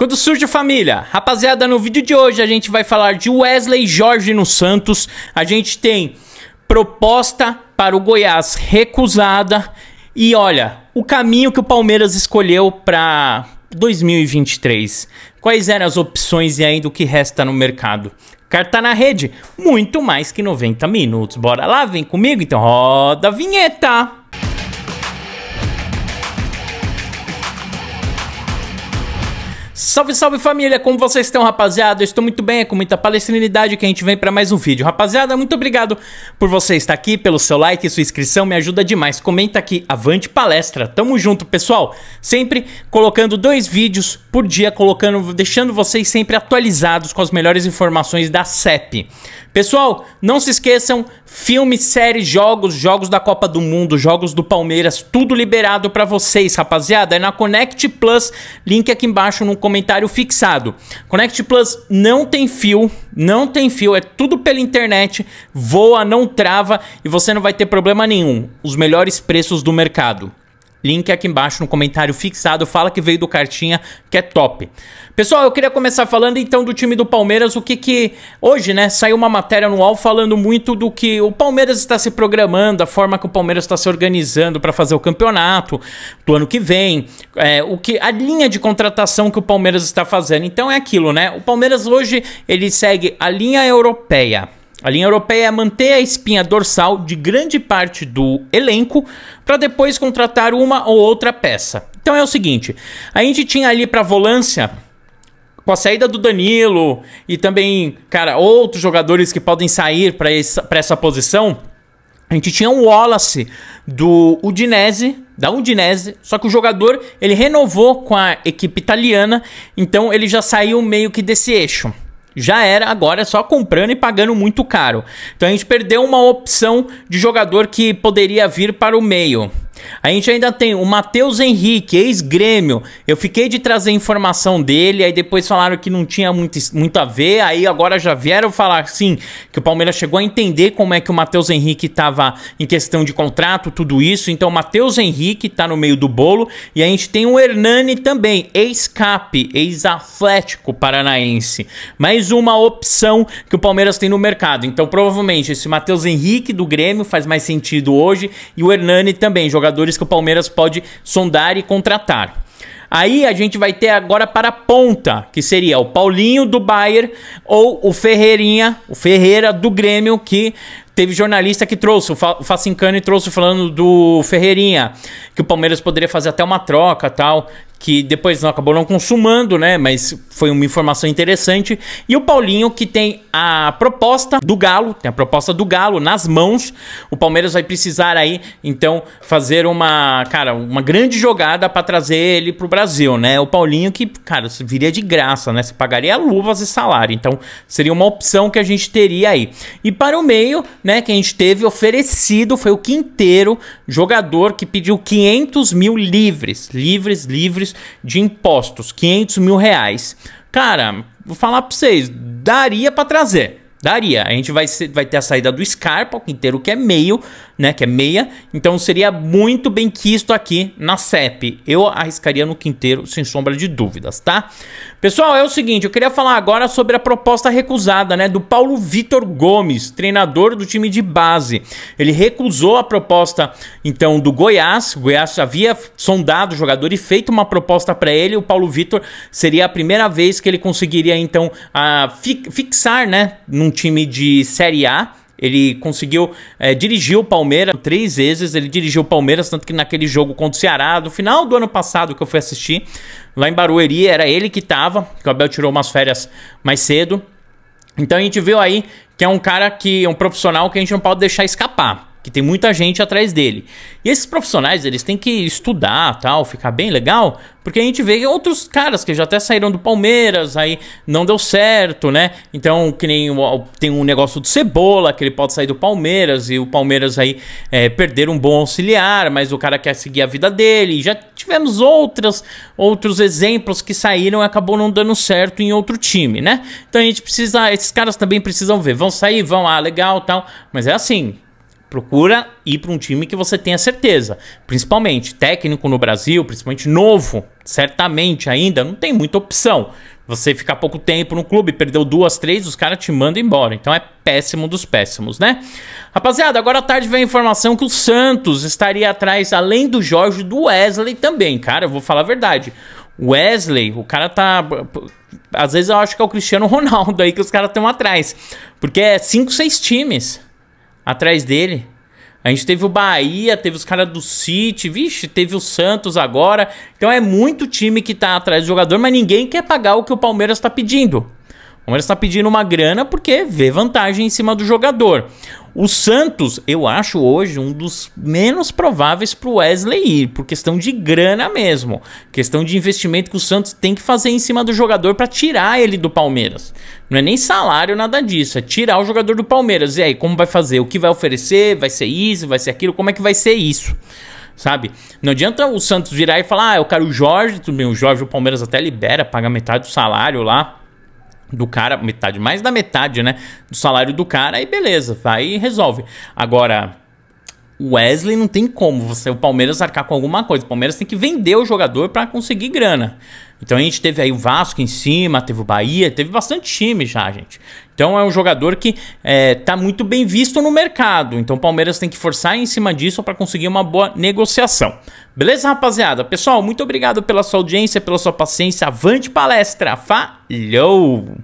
Quando surge família, rapaziada, no vídeo de hoje a gente vai falar de Wesley Jorge no Santos. A gente tem proposta para o Goiás recusada e olha, o caminho que o Palmeiras escolheu para 2023. Quais eram as opções e ainda o que resta no mercado? Carta na rede, muito mais que 90 minutos. Bora lá, vem comigo então, roda a vinheta. Salve, salve família, como vocês estão, rapaziada? Eu estou muito bem, é com muita palestrinidade que a gente vem para mais um vídeo. Rapaziada, muito obrigado por você estar aqui, pelo seu like e sua inscrição, me ajuda demais. Comenta aqui, avante palestra. Tamo junto, pessoal. Sempre colocando dois vídeos por dia, colocando, deixando vocês sempre atualizados com as melhores informações da CEP. Pessoal, não se esqueçam, Filmes, séries, jogos, jogos da Copa do Mundo, jogos do Palmeiras, tudo liberado para vocês, rapaziada. É na Connect Plus, link aqui embaixo no comentário fixado. Connect Plus não tem fio, não tem fio, é tudo pela internet, voa, não trava e você não vai ter problema nenhum. Os melhores preços do mercado. Link aqui embaixo no comentário fixado. Fala que veio do Cartinha, que é top. Pessoal, eu queria começar falando então do time do Palmeiras. O que que. Hoje, né? Saiu uma matéria anual falando muito do que o Palmeiras está se programando, a forma que o Palmeiras está se organizando para fazer o campeonato do ano que vem, é, o que a linha de contratação que o Palmeiras está fazendo. Então é aquilo, né? O Palmeiras hoje ele segue a linha europeia a linha europeia é manter a espinha dorsal de grande parte do elenco para depois contratar uma ou outra peça. Então é o seguinte, a gente tinha ali para volância com a saída do Danilo e também, cara, outros jogadores que podem sair para essa, essa posição, a gente tinha o Wallace do Udinese, da Udinese, só que o jogador ele renovou com a equipe italiana, então ele já saiu meio que desse eixo. Já era, agora é só comprando e pagando muito caro. Então a gente perdeu uma opção de jogador que poderia vir para o meio. A gente ainda tem o Matheus Henrique, ex-grêmio. Eu fiquei de trazer informação dele, aí depois falaram que não tinha muito, muito a ver, aí agora já vieram falar sim, que o Palmeiras chegou a entender como é que o Matheus Henrique estava em questão de contrato, tudo isso. Então o Matheus Henrique está no meio do bolo e a gente tem o Hernani também, ex-cap, ex-atlético paranaense. Mais uma opção que o Palmeiras tem no mercado. Então provavelmente esse Matheus Henrique do Grêmio faz mais sentido hoje e o Hernani também, jogador jogadores que o Palmeiras pode sondar e contratar. Aí a gente vai ter agora para a ponta, que seria o Paulinho do Bayern ou o Ferreirinha, o Ferreira do Grêmio, que teve jornalista que trouxe, o Facincani trouxe falando do Ferreirinha, que o Palmeiras poderia fazer até uma troca tal, que depois não acabou não consumando, né? Mas foi uma informação interessante. E o Paulinho, que tem a proposta do Galo, tem a proposta do Galo nas mãos. O Palmeiras vai precisar aí, então, fazer uma, cara, uma grande jogada para trazer ele pro Brasil, né? O Paulinho que, cara, viria de graça, né? Você pagaria luvas e salário. Então, seria uma opção que a gente teria aí. E para o meio, né, que a gente teve oferecido foi o Quinteiro, jogador que pediu 500 mil livres, livres, livres de impostos, 500 mil reais. Cara, vou falar para vocês, daria para trazer. Daria. A gente vai, ser, vai ter a saída do Scarpa, o Quinteiro que é meio, né? Que é meia. Então seria muito bem quisto aqui na CEP. Eu arriscaria no Quinteiro, sem sombra de dúvidas, tá? Pessoal, é o seguinte, eu queria falar agora sobre a proposta recusada, né, do Paulo Vitor Gomes, treinador do time de base. Ele recusou a proposta, então, do Goiás. O Goiás havia sondado o jogador e feito uma proposta para ele. O Paulo Vitor seria a primeira vez que ele conseguiria, então, a fi fixar, né, num time de Série A. Ele conseguiu é, dirigir o Palmeiras três vezes. Ele dirigiu o Palmeiras, tanto que naquele jogo contra o Ceará, do final do ano passado que eu fui assistir, lá em Barueri, era ele que tava, que o Abel tirou umas férias mais cedo. Então a gente viu aí que é um cara que é um profissional que a gente não pode deixar escapar, que tem muita gente atrás dele. E esses profissionais, eles têm que estudar, tal, ficar bem legal, porque a gente vê outros caras que já até saíram do Palmeiras, aí não deu certo, né? Então, que nem tem um negócio do Cebola, que ele pode sair do Palmeiras, e o Palmeiras aí é, perder um bom auxiliar, mas o cara quer seguir a vida dele, já tivemos outras, outros exemplos que saíram e acabou não dando certo em outro time, né? Então a gente precisa, esses caras também precisam ver, vão sair, vão, ah, legal, tal, mas é assim, procura ir para um time que você tenha certeza. Principalmente técnico no Brasil, principalmente novo, certamente ainda, não tem muita opção. Você ficar pouco tempo no clube, perdeu duas, três, os caras te mandam embora. Então é péssimo dos péssimos, né? Rapaziada, agora à tarde vem a informação que o Santos estaria atrás, além do Jorge, do Wesley também. Cara, eu vou falar a verdade. Wesley, o cara tá. Às vezes eu acho que é o Cristiano Ronaldo aí que os caras estão atrás. Porque é cinco, seis times atrás dele. A gente teve o Bahia, teve os caras do City, vixe, teve o Santos agora. Então é muito time que tá atrás do jogador, mas ninguém quer pagar o que o Palmeiras tá pedindo. O Palmeiras tá pedindo uma grana porque vê vantagem em cima do jogador. O Santos, eu acho hoje um dos menos prováveis para o Wesley ir, por questão de grana mesmo. Questão de investimento que o Santos tem que fazer em cima do jogador para tirar ele do Palmeiras. Não é nem salário, nada disso. É tirar o jogador do Palmeiras. E aí, como vai fazer? O que vai oferecer? Vai ser isso? Vai ser aquilo? Como é que vai ser isso? sabe? Não adianta o Santos virar e falar, ah, eu quero o Jorge, tudo bem, o Jorge, o Palmeiras até libera, paga metade do salário lá, do cara, metade, mais da metade, né? Do salário do cara, aí beleza, vai e resolve. Agora, Wesley não tem como você, o Palmeiras arcar com alguma coisa. O Palmeiras tem que vender o jogador para conseguir grana. Então a gente teve aí o Vasco em cima, teve o Bahia, teve bastante time já, gente. Então é um jogador que está é, muito bem visto no mercado. Então o Palmeiras tem que forçar em cima disso para conseguir uma boa negociação. Beleza, rapaziada? Pessoal, muito obrigado pela sua audiência, pela sua paciência. Avante palestra! Falhou!